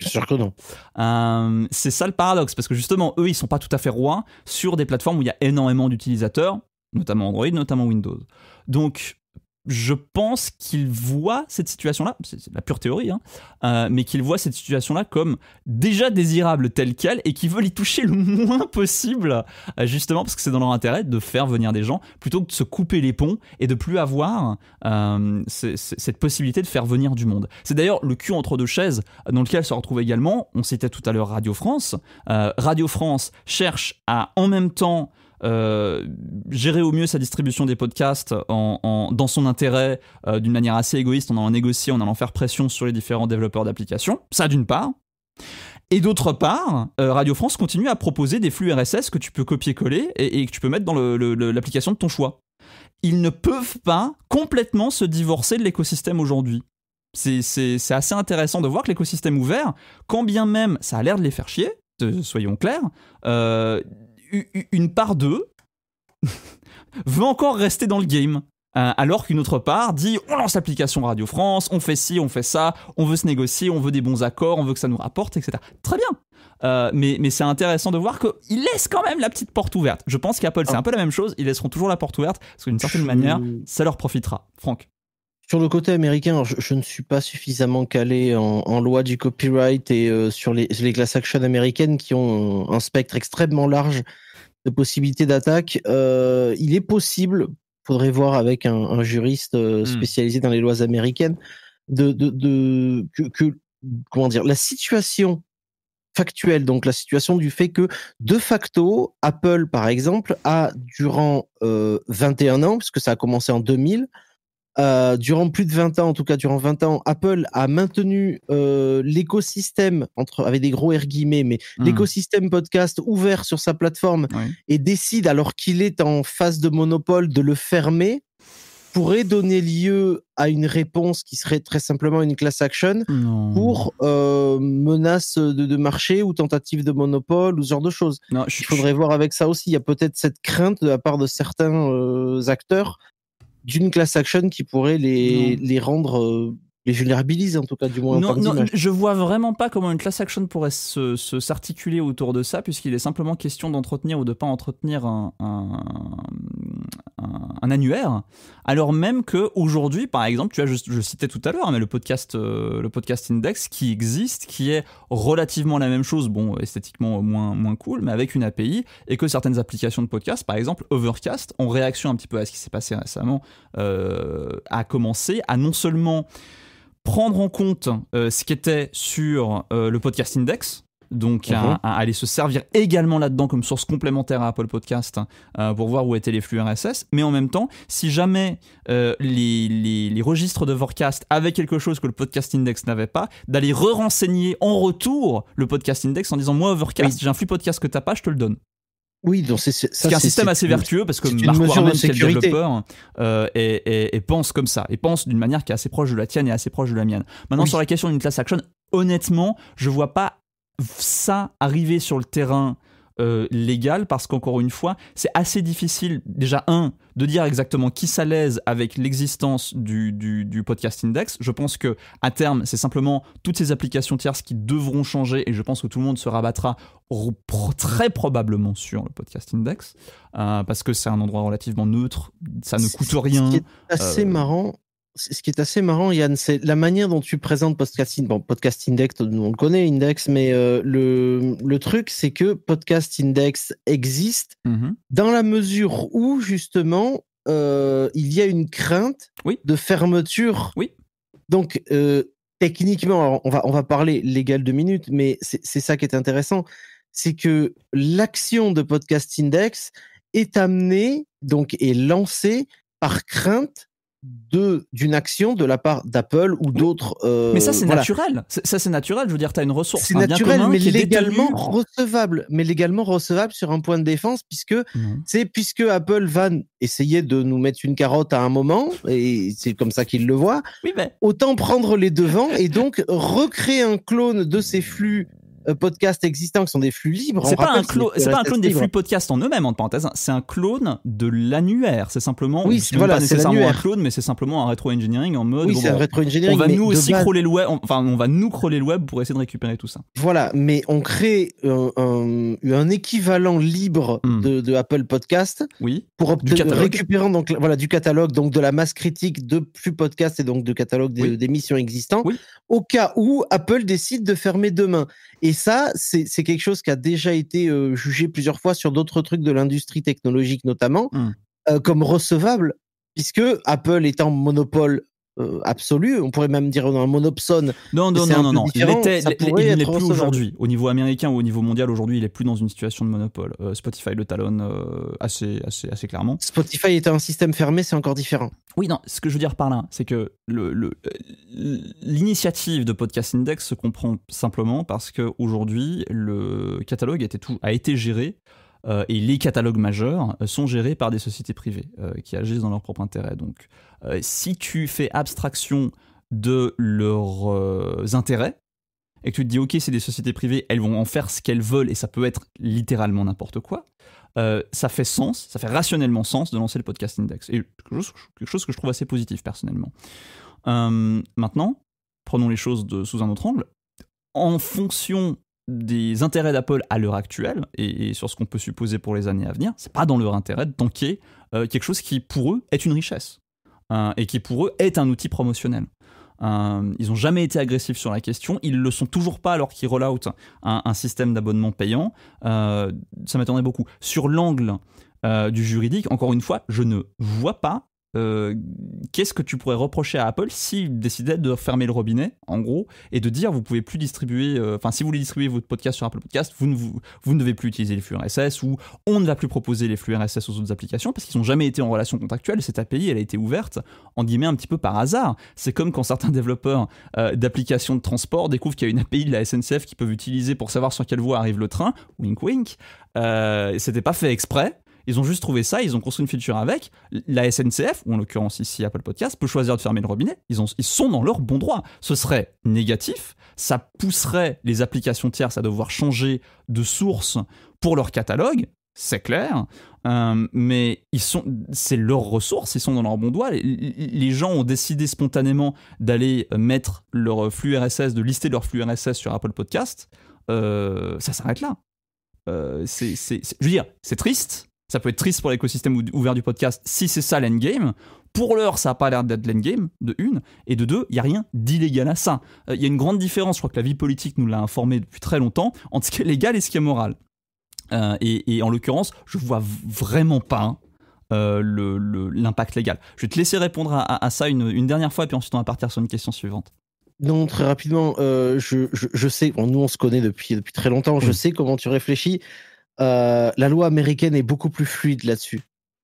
suis sûr que non. Euh, c'est ça le paradoxe, parce que justement, eux, ils sont pas tout à fait rois sur des plateformes où il y a énormément d'utilisateurs, notamment Android, notamment Windows. Donc, je pense qu'ils voient cette situation-là, c'est la pure théorie, hein, euh, mais qu'ils voient cette situation-là comme déjà désirable telle qu'elle et qu'il veut y toucher le moins possible, euh, justement parce que c'est dans leur intérêt de faire venir des gens plutôt que de se couper les ponts et de plus avoir euh, cette possibilité de faire venir du monde. C'est d'ailleurs le cul entre deux chaises dans lequel se retrouve également, on citait tout à l'heure Radio France. Radio France cherche à en même temps euh, gérer au mieux sa distribution des podcasts dans son intérêt euh, d'une manière assez égoïste, en allant négocier, en allant faire pression sur les différents développeurs d'applications. Ça d'une part. Et d'autre part, euh, Radio France continue à proposer des flux RSS que tu peux copier-coller et, que tu peux mettre dans l'application de ton choix. Ils ne peuvent pas complètement se divorcer de l'écosystème aujourd'hui. C'est assez intéressant de voir que l'écosystème ouvert, quand bien même ça a l'air de les faire chier, soyons clairs, une part d'eux veut encore rester dans le game. Euh, alors qu'une autre part dit on lance l'application Radio France, on fait ci, on fait ça, on veut se négocier, on veut des bons accords, on veut que ça nous rapporte, etc. Très bien. Euh, mais, c'est intéressant de voir qu'ils laissent quand même la petite porte ouverte. Je pense qu'Apple, c'est ah. un peu la même chose, ils laisseront toujours la porte ouverte, parce que certaine manière, ça leur profitera. Franck. Sur le côté américain, je, ne suis pas suffisamment calé en, loi du copyright et euh, sur les, les, class actions américaines qui ont un spectre extrêmement large de possibilités d'attaque. Euh, il est possible, faudrait voir avec un, juriste euh, hmm. spécialisé dans les lois américaines, de, de, que, comment dire, la situation factuelle, donc la situation du fait que de facto, Apple par exemple a durant 21 euh, ans, puisque ça a commencé en 2000, euh, durant plus de 20 ans, en tout cas durant 20 ans, Apple a maintenu euh, l'écosystème, entre, avec des gros R guillemets, mais hmm. l'écosystème podcast ouvert sur sa plateforme et décide, alors qu'il est en phase de monopole, de le fermer pourrait donner lieu à une réponse qui serait très simplement une class action pour euh, menace de, marché ou tentative de monopole ou ce genre de choses. Il faudrait voir avec ça aussi. Il y a peut-être cette crainte de la part de certains euh, acteurs d'une classe action qui pourrait les, les rendre euh, les vulnérabilise en tout cas du moins. Non, non je vois vraiment pas comment une class action pourrait se, s'articuler autour de ça, puisqu'il est simplement question d'entretenir ou de pas entretenir un, un, un, annuaire, alors même que aujourd'hui, par exemple, tu as, je, je citais tout à l'heure, hein, mais le podcast, euh, le podcast index qui existe, qui est relativement la même chose, bon, esthétiquement moins moins cool, mais avec une API et que certaines applications de podcast, par exemple Overcast, en réaction un petit peu à ce qui s'est passé récemment, euh, a commencé à non seulement prendre en compte euh, ce qui était sur euh, le podcast index, donc à, mhm. aller se servir également là-dedans comme source complémentaire à Apple Podcast hein, euh, pour voir où étaient les flux RSS. Mais en même temps, si jamais les, registres de forecast avaient quelque chose que le podcast index n'avait pas, d'aller re-renseigner en retour le podcast index en disant moi Overcast, j'ai un flux podcast que t'as pas, je te le donne. Oui, donc c'est un système assez vertueux parce que Mark Warren est le développeur, et, euh, et, pense comme ça, et pense d'une manière qui est assez proche de la tienne et assez proche de la mienne. Maintenant, sur la question d'une classe action, honnêtement, je vois pas ça arriver sur le terrain euh, légal parce qu'encore une fois, c'est assez difficile, déjà, un, de dire exactement qui s'alaise avec l'existence du, du, podcast index. Je pense que à terme, c'est simplement toutes ces applications tierces qui devront changer et je pense que tout le monde se rabattra très probablement sur le podcast index euh, parce que c'est un endroit relativement neutre, ça ne coûte rien. Ce qui est assez euh, marrant, ce qui est assez marrant, Yann, c'est la manière dont tu présentes Podcast Index. Bon, Podcast Index, nous on le connaît, Index, mais euh, le, truc, c'est que Podcast Index existe mm-hmm. dans la mesure où, justement, euh, il y a une crainte de fermeture. Oui. Donc, euh, techniquement, on, va, on va parler légal de minutes, mais c'est ça qui est intéressant. C'est que l'action de Podcast Index est amenée, donc, est lancée par crainte d'une action de la part d'Apple ou d'autres. Euh, mais ça, c'est naturel. Ça, c'est naturel. Je veux dire, tu as une ressource. C'est naturel, mais légalement recevable. Mais légalement recevable sur un point de défense, puisque mhm. c'est puisque Apple va essayer de nous mettre une carotte à un moment, et c'est comme ça qu'il le voit. Autant prendre les devants et donc recréer un clone de ces flux euh, podcasts existants qui sont des flux libres. C'est pas, un, pas un clone des flux podcast en eux-mêmes, en parenthèse. Hein. C'est un clone de l'annuaire. C'est simplement. Oui, c'est pas un clone, mais c'est simplement un rétro-engineering en mode. on va nous aussi le web. enfin, on va nous crawler le web pour essayer de récupérer tout ça. Voilà, mais on crée un, équivalent libre hmm. de, Apple Podcast. Oui. Pour obtenir, récupérant donc voilà du catalogue, donc de la masse critique de flux podcasts et donc de catalogue d'émissions oui. existants. Au cas où Apple décide de fermer demain. Et ça, c'est quelque chose qui a déjà été euh, jugé plusieurs fois sur d'autres trucs de l'industrie technologique notamment, mmh. euh, comme recevable, puisque Apple étant monopole euh, absolu. On pourrait même dire un monopsone. Non, non, non, non, Il n'est plus aujourd'hui. Au niveau américain ou au niveau mondial, aujourd'hui, il n'est plus dans une situation de monopole. Euh, Spotify le talonne euh, assez, assez, assez clairement. Spotify était un système fermé, c'est encore différent. Oui, non, ce que je veux dire par là, c'est que l'initiative de Podcast Index se comprend simplement parce que aujourd'hui, le catalogue tout, a été géré euh, et les catalogues majeurs euh, sont gérés par des sociétés privées euh, qui agissent dans leur propre intérêt. Donc, si tu fais abstraction de leurs intérêts, et que tu te dis, ok, c'est des sociétés privées, elles vont en faire ce qu'elles veulent, et ça peut être littéralement n'importe quoi, ça fait sens, ça fait rationnellement sens de lancer le podcast index. Et quelque chose, quelque chose que je trouve assez positif personnellement. maintenant, prenons les choses de, sous un autre angle. En fonction des intérêts d'Apple à l'heure actuelle et, sur ce qu'on peut supposer pour les années à venir, c'est pas dans leur intérêt de tanker euh, quelque chose qui pour eux est une richesse hein, et qui pour eux est un outil promotionnel. Euh, ils n'ont jamais été agressifs sur la question, ils le sont toujours pas alors qu'ils roll out un, système d'abonnement payant. Euh, ça m'attendait beaucoup. Sur l'angle du juridique, encore une fois, je ne vois pas euh, qu'est-ce que tu pourrais reprocher à Apple s'il décidait de fermer le robinet, en gros, et de dire vous pouvez plus distribuer, euh, enfin si vous voulez distribuer votre podcast sur Apple Podcast, vous ne, vous, devez plus utiliser les flux RSS ou on ne va plus proposer les flux RSS aux autres applications parce qu'ils n'ont jamais été en relation contractuelle. Cette API, elle a été ouverte, en guillemets, un petit peu par hasard. C'est comme quand certains développeurs euh, d'applications de transport découvrent qu'il y a une API de la SNCF qu'ils peuvent utiliser pour savoir sur quelle voie arrive le train, wink wink. Euh, c'était pas fait exprès, ils ont juste trouvé ça, ils ont construit une feature avec. La SNCF, ou en l'occurrence ici Apple Podcast, peut choisir de fermer le robinet. Ils, ont, ils sont dans leur bon droit. Ce serait négatif, ça pousserait les applications tierces à devoir changer de source pour leur catalogue, c'est clair. Euh, mais ils sont, c'est leur ressource, ils sont dans leur bon droit. Les, gens ont décidé spontanément d'aller mettre leur flux RSS, de lister leur flux RSS sur Apple Podcast. Euh, ça s'arrête là. Euh, c'est, je veux dire, c'est triste, ça peut être triste pour l'écosystème ouvert du podcast si c'est ça l'endgame. Pour l'heure, ça n'a pas l'air d'être l'endgame, de une. Et de deux, il n'y a rien d'illégal à ça. Il euh, y a une grande différence, je crois que la vie politique nous l'a informé depuis très longtemps, entre ce qui est légal et ce qui est moral. Euh, et, en l'occurrence, je vois vraiment pas hein, euh, l'impact légal. Je vais te laisser répondre à, ça une, dernière fois, puis ensuite on va partir sur une question suivante. Non, très rapidement, je, sais, nous on se connaît depuis, depuis très longtemps, je mm. sais comment tu réfléchis. Euh, la loi américaine est beaucoup plus fluide là-dessus.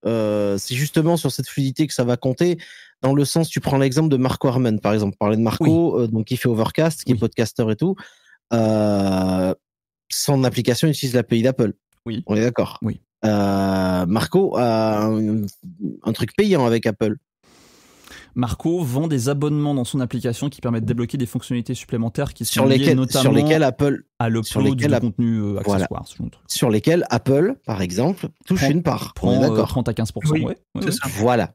Euh, c'est justement sur cette fluidité que ça va compter. Dans le sens, tu prends l'exemple de Marco Arman, par exemple. Parler de Marco, euh, donc qui fait Overcast, qui est podcaster et tout. son application utilise l'API d'Apple. Oui. On est d'accord. Oui. Marco a un, truc payant avec Apple. Marco vend des abonnements dans son application qui permettent de débloquer des fonctionnalités supplémentaires qui sont sur lesquelles, liées notamment sur Apple à l'upload du contenu euh, accessoire, Sur lesquels Apple, par exemple, touche une part. 30 euh, à 15 Voilà.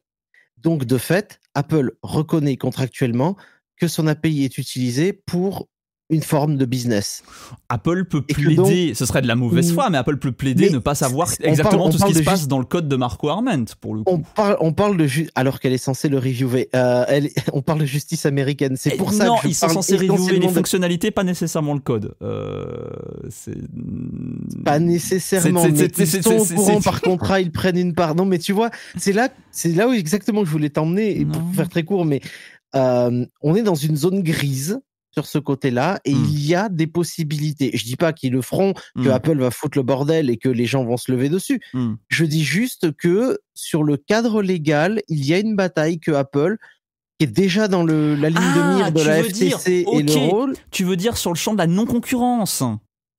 Donc de fait, Apple reconnaît contractuellement que son API est utilisée pour une forme de business. Apple peut plaider, ce serait de la mauvaise mm. foi, mais Apple peut plaider ne pas savoir exactement tout ce qui se passe dans le code de Marco Arment, pour le On parle, on parle de alors qu'elle est censée le reviewer. Euh, on parle de justice américaine, c'est eh, pour ça non, ils sont censés reviewer les fonctionnalités, pas nécessairement le code. Euh, c'est pas nécessairement. C'est, ils par contrat, ils prennent une part. Non, mais tu vois, c'est là, c'est là où exactement je voulais t'emmener, et pour faire très court, mais euh, on est dans une zone grise sur ce côté-là et mmh. il y a des possibilités. Je dis pas qu'ils le feront, que mmh. Apple va foutre le bordel et que les gens vont se lever dessus. Mmh. Je dis juste que sur le cadre légal, il y a une bataille que Apple qui est déjà dans la ligne de ah, mire de la FTC et le rôle. Tu veux dire sur le champ de la non-concurrence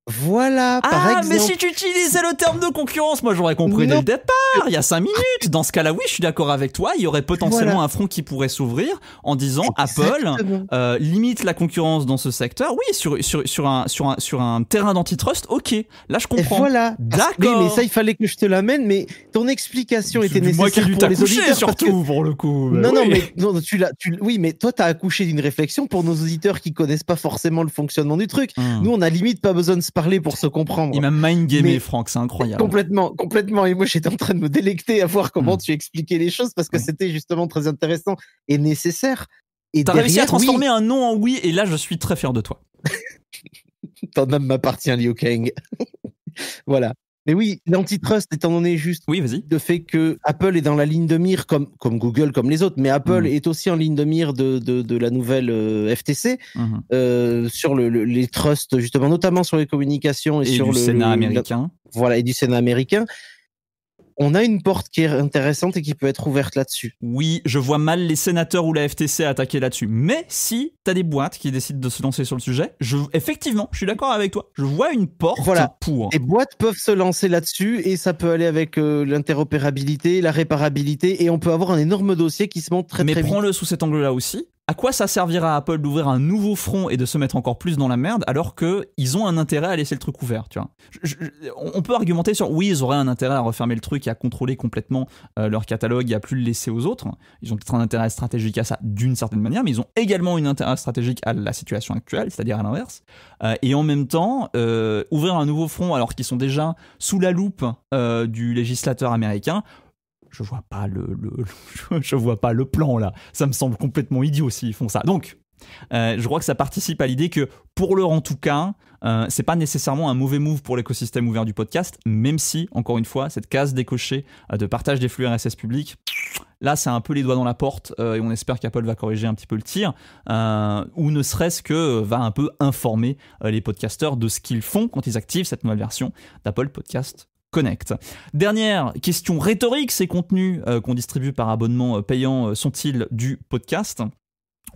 voilà, ah, mais si tu utilisais le terme de concurrence, moi j'aurais compris dès le départ, il y a cinq minutes. Dans ce cas-là, oui, je suis d'accord avec toi, il y aurait potentiellement un front qui pourrait s'ouvrir en disant Apple euh, limite la concurrence dans ce secteur. Oui, sur, sur, sur, un, sur, un, sur un terrain d'antitrust, ok, là je comprends. voilà, d'accord. mais ça, il fallait que je te l'amène, mais ton explication était nécessaire moi qui ai dû t'accoucher surtout, pour le coup. non, bah non, mais tu tu... oui, mais toi, tu accouché d'une réflexion pour nos auditeurs qui connaissent pas forcément le fonctionnement du truc. Hum. Nous, on a limite pas besoin de parler pour se comprendre. Il m'a mind gamé, Franck, c'est incroyable. Complètement, complètement. Et moi, j'étais en train de me délecter à voir comment hmm. tu expliquais les choses parce que hmm. c'était justement très intéressant et nécessaire. Et t'as réussi à transformer un non en oui, et là, je suis très fier de toi. Ton âme m'appartient, Liu Kang. voilà. Mais oui, l'antitrust, étant donné juste oui, le fait que Apple est dans la ligne de mire, comme, comme Google, comme les autres, mais Apple mhm. est aussi en ligne de mire de, la nouvelle euh, FTC, mhm. euh, sur les trusts, justement, notamment sur les communications et, sur le Sénat américain. voilà, et du Sénat américain on a une porte qui est intéressante et qui peut être ouverte là-dessus. Oui, je vois mal les sénateurs ou la FTC attaquer là-dessus. Mais si tu as des boîtes qui décident de se lancer sur le sujet, je, effectivement, je suis d'accord avec toi. Je vois une porte voilà. pour. Les boîtes peuvent se lancer là-dessus et ça peut aller avec euh, l'interopérabilité, la réparabilité et on peut avoir un énorme dossier qui se montre très très Mais prends-le sous cet angle-là aussi à quoi ça servira à Apple d'ouvrir un nouveau front et de se mettre encore plus dans la merde alors qu'ils ont un intérêt à laisser le truc ouvert, tu vois On peut argumenter sur oui, ils auraient un intérêt à refermer le truc et à contrôler complètement euh, leur catalogue et à plus le laisser aux autres. Ils ont peut-être un intérêt stratégique à ça d'une certaine manière, mais ils ont également un intérêt stratégique à la situation actuelle, c'est-à-dire à, l'inverse. Euh, et en même temps, euh, ouvrir un nouveau front alors qu'ils sont déjà sous la loupe du législateur américain, je vois pas le, je vois pas le plan là. Ça me semble complètement idiot s'ils font ça. Donc, euh, je crois que ça participe à l'idée que, pour l'heure en tout cas, ce euh, c'est pas nécessairement un mauvais move pour l'écosystème ouvert du podcast, même si, encore une fois, cette case décochée euh, de partage des flux RSS publics, là, c'est un peu les doigts dans la porte et on espère qu'Apple va corriger un petit peu le tir, ou ne serait-ce que va un peu informer les podcasteurs de ce qu'ils font quand ils activent cette nouvelle version d'Apple Podcast Dernière question rhétorique, ces contenus euh, qu'on distribue par abonnement euh, payant euh, sont-ils du podcast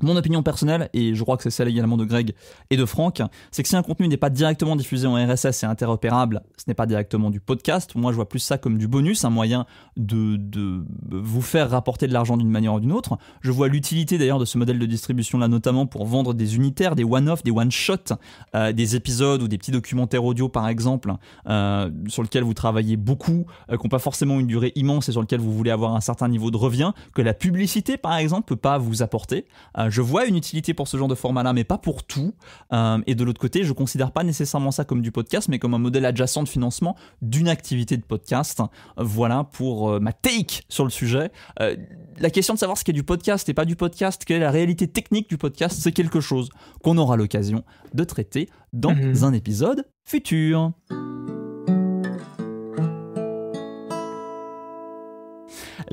mon opinion personnelle, et je crois que c'est celle également de Greg et de Franck, c'est que si un contenu n'est pas directement diffusé en RSS et interopérable, ce n'est pas directement du podcast. Moi, je vois plus ça comme du bonus, un moyen de, vous faire rapporter de l'argent d'une manière ou d'une autre. Je vois l'utilité d'ailleurs de ce modèle de distribution-là, notamment pour vendre des unitaires, des one-off, des one-shot, euh, des épisodes ou des petits documentaires audio, par exemple, euh, sur lesquels vous travaillez beaucoup, euh, qui n'ont pas forcément une durée immense et sur lesquels vous voulez avoir un certain niveau de revient, que la publicité, par exemple, peut pas vous apporter euh, je vois une utilité pour ce genre de format-là, mais pas pour tout. Euh, et de l'autre côté, je ne considère pas nécessairement ça comme du podcast, mais comme un modèle adjacent de financement d'une activité de podcast. Voilà pour euh, ma take sur le sujet. la question de savoir ce qu'est du podcast et pas du podcast, quelle est la réalité technique du podcast, c'est quelque chose qu'on aura l'occasion de traiter dans mhm. un épisode futur.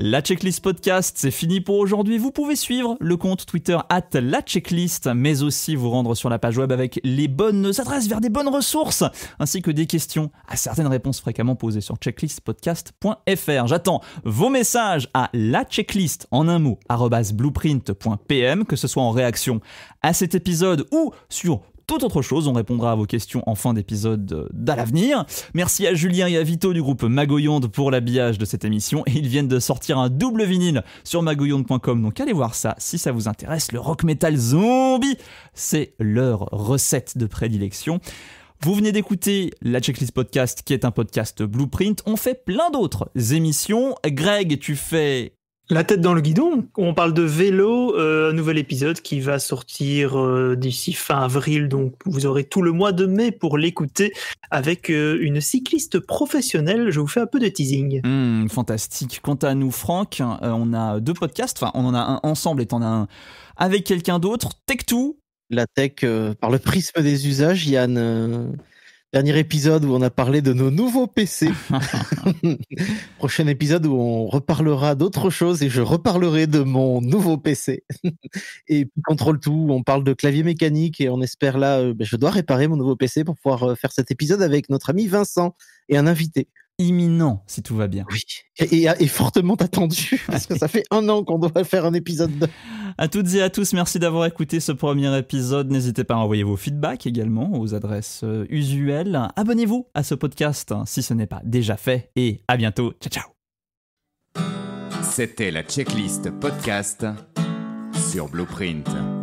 La checklist podcast, c'est fini pour aujourd'hui. Vous pouvez suivre le compte Twitter at la checklist, mais aussi vous rendre sur la page web avec les bonnes adresses vers des bonnes ressources, ainsi que des questions à certaines réponses fréquemment posées sur checklistpodcast.fr. J'attends vos messages à la checklist en un mot, blueprint.pm, que ce soit en réaction à cet épisode ou sur toute autre chose. On répondra à vos questions en fin d'épisode d'à l'avenir. Merci à Julien et à Vito du groupe Magoyonde pour l'habillage de cette émission. Et ils viennent de sortir un double vinyle sur magoyonde.com. Donc allez voir ça si ça vous intéresse. Le rock metal zombie, c'est leur recette de prédilection. Vous venez d'écouter la Checklist Podcast qui est un podcast blueprint. On fait plein d'autres émissions. Greg, tu fais la tête dans le guidon. On parle de vélo, euh, un nouvel épisode qui va sortir euh, d'ici fin avril, donc vous aurez tout le mois de mai pour l'écouter avec euh, une cycliste professionnelle. Je vous fais un peu de teasing. Hmm, fantastique. Quant à nous, Franck, on a deux podcasts. Enfin, on en a un ensemble et t'en as un avec quelqu'un d'autre. Tech2. La tech par le prisme des usages, Yann Dernier épisode où on a parlé de nos nouveaux PC. Prochain épisode où on reparlera d'autre chose et je reparlerai de mon nouveau PC. et puis contrôle tout, on parle de clavier mécanique et on espère là, euh, ben, je dois réparer mon nouveau PC pour pouvoir euh, faire cet épisode avec notre ami Vincent et un invité imminent si tout va bien. Oui, et, fortement attendu, parce que ça fait un an qu'on doit faire un épisode A À toutes et à tous, merci d'avoir écouté ce premier épisode. N'hésitez pas à envoyer vos feedbacks également aux adresses euh, usuelles. Abonnez-vous à ce podcast hein, si ce n'est pas déjà fait, et à bientôt. Ciao, ciao. C'était la checklist podcast sur Blueprint.